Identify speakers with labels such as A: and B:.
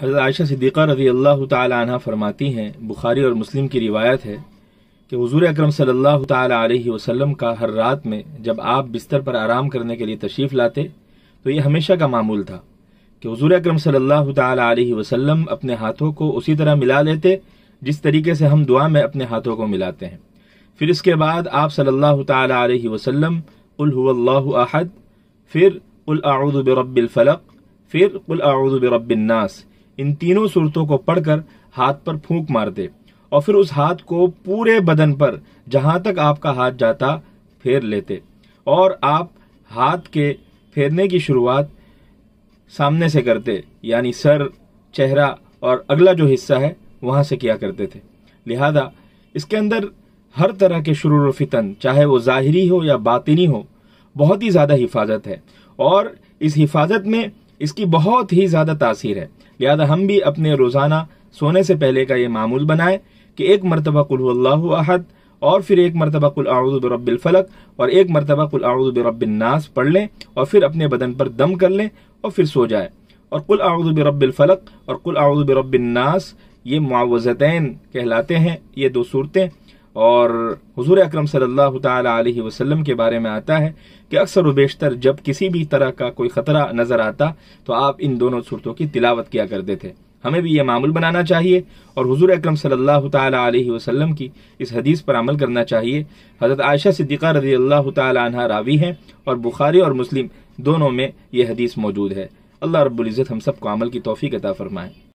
A: हज़रत आयशा सिद्दीक़ा रजी अल्लाह तह फरमाती हैं बुखारी और मुस्लिम की रिवायत है कि हजूर अक्रम सल्लल्लाहु अलैहि वसल्लम का हर रात में जब आप बिस्तर पर आराम करने के लिए तशरीफ़ लाते तो ये हमेशा का मामूल था कि हजूर अक्रम सल्लल्लाहु अलैहि वसल्लम अपने हाथों को उसी तरह मिला लेते जिस तरीके से हम दुआ में अपने हाथों को मिलाते हैं फिर इसके बाद आप सल्लल्लाहु अलैहि वसल्लम उल्हु अहद फिर उल आउज़ फिर उल आउज़ इन तीनों सूरतों को पढ़कर हाथ पर फूंक मार दे और फिर उस हाथ को पूरे बदन पर जहां तक आपका हाथ जाता फेर लेते और आप हाथ के फेरने की शुरुआत सामने से करते यानी सर चेहरा और अगला जो हिस्सा है वहां से किया करते थे लिहाजा इसके अंदर हर तरह के शुरू फितन चाहे वो ज़ाहरी हो या बातिनी हो बहुत ही ज़्यादा हिफाजत है और इस हिफाजत में इसकी बहुत ही ज़्यादा तासीर है लिहाजा हम भी अपने रोज़ाना सोने से पहले का ये मामूल बनाएं कि एक मरतबा कुल्लाह अहद और फिर एक मरतबा कुल फलक और एक मरतबा कुल नास पढ़ लें और फिर अपने बदन पर दम कर लें और फिर सो जाए और कुल फलक और कुल नास ये मुआवज़तैन कहलाते हैं ये दो सूरतें और हुजूर अकरम सल्लल्लाहु अलैहि वसल्लम के बारे में आता है कि अक्सर व बेशतर जब किसी भी तरह का कोई ख़तरा नज़र आता तो आप इन दोनों सूरतों की तिलावत किया करते थे हमें भी ये मामूल बनाना चाहिए और हुजूर अकरम सल्लल्लाहु अलैहि वसल्लम की इस हदीस पर अमल करना चाहिए हज़रत आयशा सिद्दीक़ा रजी अल्लाह तह रावी हैं और बुखारी और मुस्लिम दोनों में ये हदीस मौजूद है अल्लाह रब्बुल इज़्ज़त हम सबको अमल की तोफ़ी अता फ़रमाएँ